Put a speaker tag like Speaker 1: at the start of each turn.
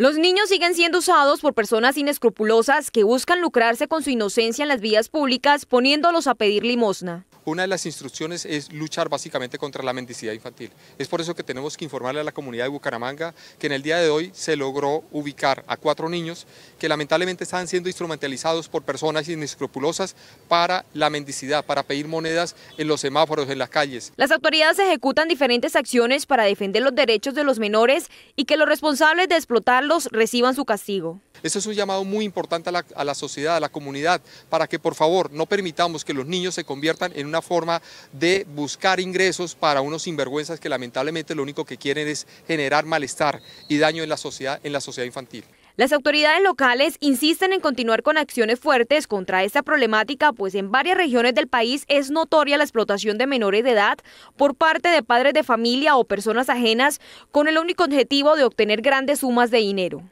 Speaker 1: Los niños siguen siendo usados por personas inescrupulosas que buscan lucrarse con su inocencia en las vías públicas poniéndolos a pedir limosna
Speaker 2: una de las instrucciones es luchar básicamente contra la mendicidad infantil. Es por eso que tenemos que informarle a la comunidad de Bucaramanga que en el día de hoy se logró ubicar a cuatro niños que lamentablemente están siendo instrumentalizados por personas inescrupulosas para la mendicidad, para pedir monedas en los semáforos, en las calles.
Speaker 1: Las autoridades ejecutan diferentes acciones para defender los derechos de los menores y que los responsables de explotarlos reciban su castigo.
Speaker 2: Ese es un llamado muy importante a la, sociedad, a la comunidad, para que por favor no permitamos que los niños se conviertan en una forma de buscar ingresos para unos sinvergüenzas que lamentablemente lo único que quieren es generar malestar y daño en la sociedad, en la sociedad infantil.
Speaker 1: Las autoridades locales insisten en continuar con acciones fuertes contra esta problemática, pues en varias regiones del país es notoria la explotación de menores de edad por parte de padres de familia o personas ajenas con el único objetivo de obtener grandes sumas de dinero.